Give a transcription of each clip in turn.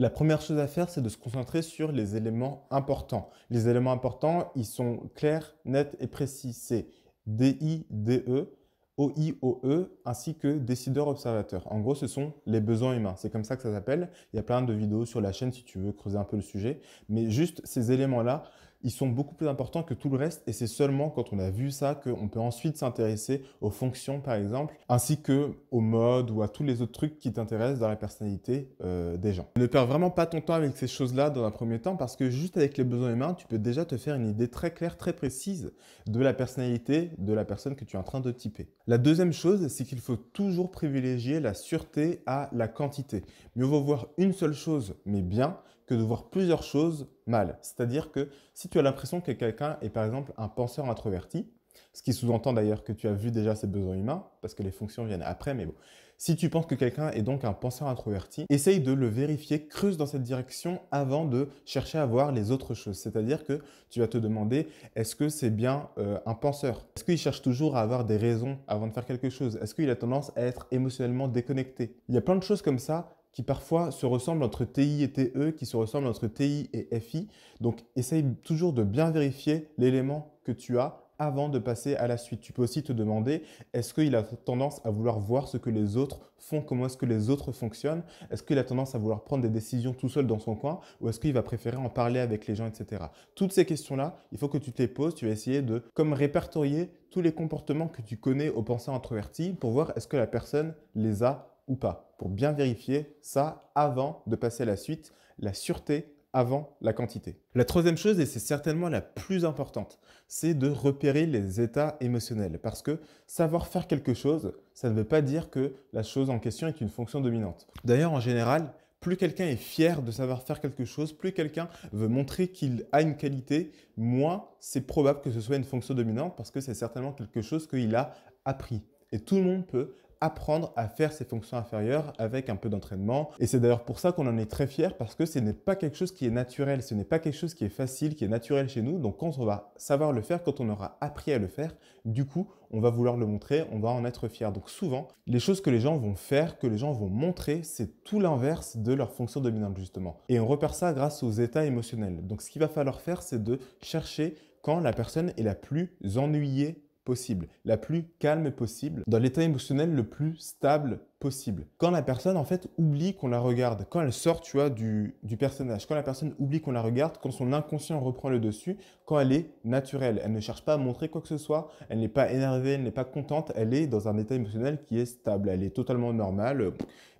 La première chose à faire, c'est de se concentrer sur les éléments importants. Les éléments importants, ils sont clairs, nets et précis. C'est O-I-O-E, e, ainsi que décideur-observateur. En gros, ce sont les besoins humains. C'est comme ça que ça s'appelle. Il y a plein de vidéos sur la chaîne si tu veux creuser un peu le sujet. Mais juste ces éléments-là, ils sont beaucoup plus importants que tout le reste et c'est seulement quand on a vu ça qu'on peut ensuite s'intéresser aux fonctions par exemple, ainsi que aux modes ou à tous les autres trucs qui t'intéressent dans la personnalité euh, des gens. Ne perds vraiment pas ton temps avec ces choses-là dans un premier temps parce que juste avec les besoins humains, tu peux déjà te faire une idée très claire, très précise de la personnalité de la personne que tu es en train de typer. La deuxième chose, c'est qu'il faut toujours privilégier la sûreté à la quantité. Mieux vaut voir une seule chose mais bien que de voir plusieurs choses mal. C'est-à-dire que si tu as l'impression que quelqu'un est par exemple un penseur introverti, ce qui sous-entend d'ailleurs que tu as vu déjà ses besoins humains, parce que les fonctions viennent après, mais bon. Si tu penses que quelqu'un est donc un penseur introverti, essaye de le vérifier, creuse dans cette direction avant de chercher à voir les autres choses. C'est-à-dire que tu vas te demander, est-ce que c'est bien euh, un penseur Est-ce qu'il cherche toujours à avoir des raisons avant de faire quelque chose Est-ce qu'il a tendance à être émotionnellement déconnecté Il y a plein de choses comme ça qui parfois se ressemblent entre TI et TE, qui se ressemblent entre TI et FI. Donc essaye toujours de bien vérifier l'élément que tu as avant de passer à la suite. Tu peux aussi te demander, est-ce qu'il a tendance à vouloir voir ce que les autres font, comment est-ce que les autres fonctionnent, est-ce qu'il a tendance à vouloir prendre des décisions tout seul dans son coin, ou est-ce qu'il va préférer en parler avec les gens, etc. Toutes ces questions-là, il faut que tu te les poses, tu vas essayer de comme répertorier tous les comportements que tu connais aux pensées introverties pour voir est-ce que la personne les a ou pas, pour bien vérifier ça avant de passer à la suite, la sûreté avant la quantité. La troisième chose, et c'est certainement la plus importante, c'est de repérer les états émotionnels, parce que savoir faire quelque chose, ça ne veut pas dire que la chose en question est une fonction dominante. D'ailleurs, en général, plus quelqu'un est fier de savoir faire quelque chose, plus quelqu'un veut montrer qu'il a une qualité, moins c'est probable que ce soit une fonction dominante, parce que c'est certainement quelque chose qu'il a appris. Et tout le monde peut apprendre à faire ses fonctions inférieures avec un peu d'entraînement. Et c'est d'ailleurs pour ça qu'on en est très fier parce que ce n'est pas quelque chose qui est naturel, ce n'est pas quelque chose qui est facile, qui est naturel chez nous. Donc quand on va savoir le faire, quand on aura appris à le faire, du coup, on va vouloir le montrer, on va en être fier. Donc souvent, les choses que les gens vont faire, que les gens vont montrer, c'est tout l'inverse de leur fonction dominante justement. Et on repère ça grâce aux états émotionnels. Donc ce qu'il va falloir faire, c'est de chercher quand la personne est la plus ennuyée possible, la plus calme possible, dans l'état émotionnel le plus stable possible. Quand la personne en fait oublie qu'on la regarde, quand elle sort tu vois du, du personnage, quand la personne oublie qu'on la regarde, quand son inconscient reprend le dessus, quand elle est naturelle, elle ne cherche pas à montrer quoi que ce soit, elle n'est pas énervée, elle n'est pas contente, elle est dans un état émotionnel qui est stable, elle est totalement normale.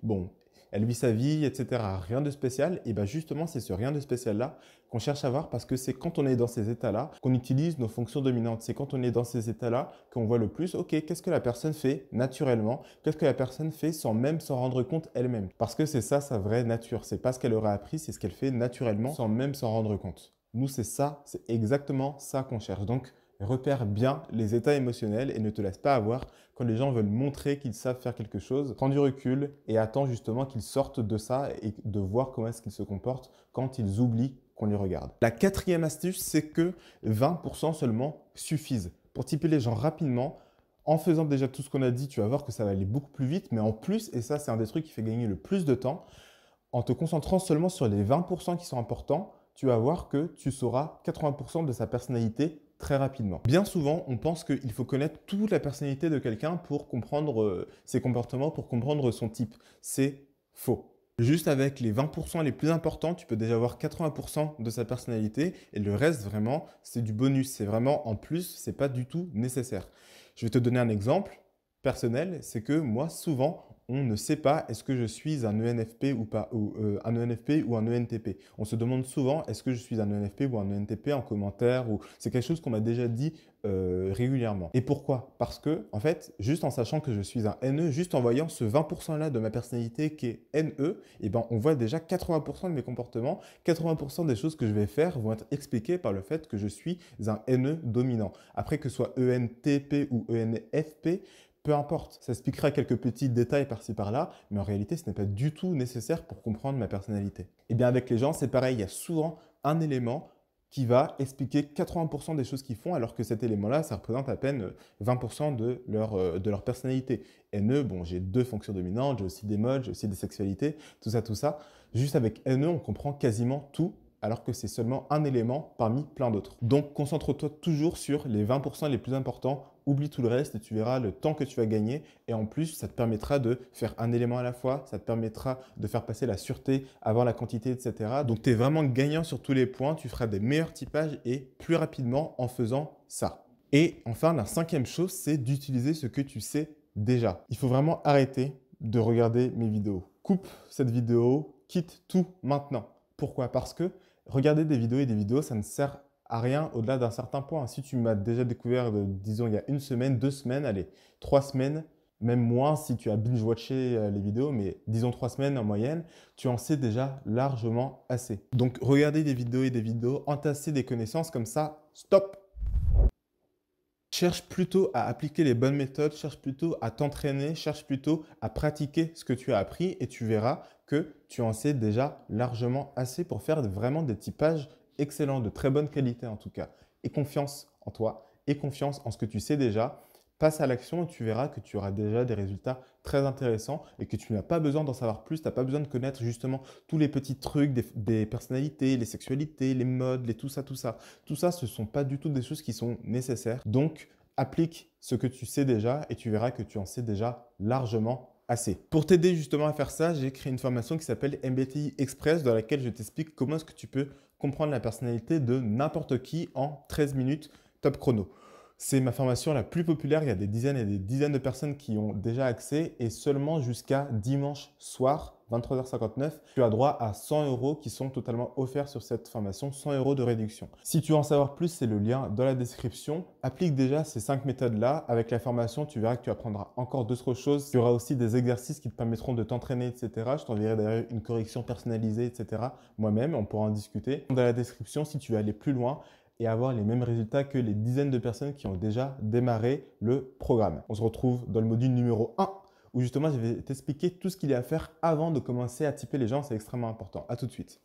Bon, elle vit sa vie, etc. Rien de spécial. Et bien justement, c'est ce rien de spécial-là qu'on cherche à voir parce que c'est quand on est dans ces états-là qu'on utilise nos fonctions dominantes. C'est quand on est dans ces états-là qu'on voit le plus, ok, qu'est-ce que la personne fait naturellement Qu'est-ce que la personne fait sans même s'en rendre compte elle-même Parce que c'est ça sa vraie nature. C'est pas ce qu'elle aurait appris, c'est ce qu'elle fait naturellement sans même s'en rendre compte. Nous, c'est ça, c'est exactement ça qu'on cherche. Donc, repère bien les états émotionnels et ne te laisse pas avoir quand les gens veulent montrer qu'ils savent faire quelque chose. Prends du recul et attends justement qu'ils sortent de ça et de voir comment est-ce qu'ils se comportent quand ils oublient qu'on les regarde. La quatrième astuce, c'est que 20% seulement suffisent. Pour typer les gens rapidement, en faisant déjà tout ce qu'on a dit, tu vas voir que ça va aller beaucoup plus vite, mais en plus, et ça c'est un des trucs qui fait gagner le plus de temps, en te concentrant seulement sur les 20% qui sont importants, tu vas voir que tu sauras 80% de sa personnalité très rapidement. Bien souvent, on pense qu'il faut connaître toute la personnalité de quelqu'un pour comprendre euh, ses comportements, pour comprendre son type. C'est faux. Juste avec les 20% les plus importants, tu peux déjà avoir 80% de sa personnalité et le reste vraiment, c'est du bonus, c'est vraiment en plus, c'est pas du tout nécessaire. Je vais te donner un exemple personnel, c'est que moi, souvent, on ne sait pas est-ce que je suis un ENFP ou pas, ou, euh, un ENFP ou un ENTP. On se demande souvent est-ce que je suis un ENFP ou un ENTP en commentaire ou c'est quelque chose qu'on m'a déjà dit euh, régulièrement. Et pourquoi Parce que en fait, juste en sachant que je suis un NE, juste en voyant ce 20% là de ma personnalité qui est NE, eh ben on voit déjà 80% de mes comportements, 80% des choses que je vais faire vont être expliquées par le fait que je suis un NE dominant. Après que ce soit ENTP ou ENFP, peu importe. Ça expliquera quelques petits détails par-ci par-là, mais en réalité, ce n'est pas du tout nécessaire pour comprendre ma personnalité. Et eh bien avec les gens, c'est pareil, il y a souvent un élément qui va expliquer 80% des choses qu'ils font, alors que cet élément-là, ça représente à peine 20% euh, de leur, euh, de leur personnalité. NE, bon, j'ai deux fonctions dominantes, j'ai aussi des modes, j'ai aussi des sexualités, tout ça, tout ça. Juste avec NE, on comprend quasiment tout, alors que c'est seulement un élément parmi plein d'autres. Donc, concentre-toi toujours sur les 20% les plus importants oublie tout le reste et tu verras le temps que tu vas gagner. Et en plus, ça te permettra de faire un élément à la fois, ça te permettra de faire passer la sûreté avoir la quantité, etc. Donc tu es vraiment gagnant sur tous les points, tu feras des meilleurs typages et plus rapidement en faisant ça. Et enfin, la cinquième chose, c'est d'utiliser ce que tu sais déjà. Il faut vraiment arrêter de regarder mes vidéos. Coupe cette vidéo, quitte tout maintenant. Pourquoi Parce que regarder des vidéos et des vidéos, ça ne sert rien au-delà d'un certain point. Si tu m'as déjà découvert, euh, disons, il y a une semaine, deux semaines, allez, trois semaines, même moins si tu as binge-watché euh, les vidéos, mais disons trois semaines en moyenne, tu en sais déjà largement assez. Donc regardez des vidéos et des vidéos, entasser des connaissances comme ça, stop Cherche plutôt à appliquer les bonnes méthodes, cherche plutôt à t'entraîner, cherche plutôt à pratiquer ce que tu as appris et tu verras que tu en sais déjà largement assez pour faire vraiment des typages excellent, de très bonne qualité en tout cas. Et confiance en toi, et confiance en ce que tu sais déjà. Passe à l'action et tu verras que tu auras déjà des résultats très intéressants et que tu n'as pas besoin d'en savoir plus, tu n'as pas besoin de connaître justement tous les petits trucs des, personnalités, les sexualités, les modes, les tout ça, tout ça. Tout ça, ce ne sont pas du tout des choses qui sont nécessaires. Donc, applique ce que tu sais déjà et tu verras que tu en sais déjà largement assez. Pour t'aider justement à faire ça, j'ai créé une formation qui s'appelle MBTI Express dans laquelle je t'explique comment est-ce que tu peux comprendre la personnalité de n'importe qui en 13 minutes top chrono. C'est ma formation la plus populaire. Il y a des dizaines et des dizaines de personnes qui ont déjà accès et seulement jusqu'à dimanche soir, 23h59, tu as droit à 100 euros qui sont totalement offerts sur cette formation, 100 euros de réduction. Si tu veux en savoir plus, c'est le lien dans la description. Applique déjà ces cinq méthodes-là. Avec la formation, tu verras que tu apprendras encore d'autres choses. Tu auras aussi des exercices qui te permettront de t'entraîner, etc. Je t'enverrai d'ailleurs une correction personnalisée, etc. Moi-même, on pourra en discuter. Dans la description, si tu veux aller plus loin, et avoir les mêmes résultats que les dizaines de personnes qui ont déjà démarré le programme. On se retrouve dans le module numéro 1 où justement je vais t'expliquer tout ce qu'il y a à faire avant de commencer à typer les gens, c'est extrêmement important. À tout de suite.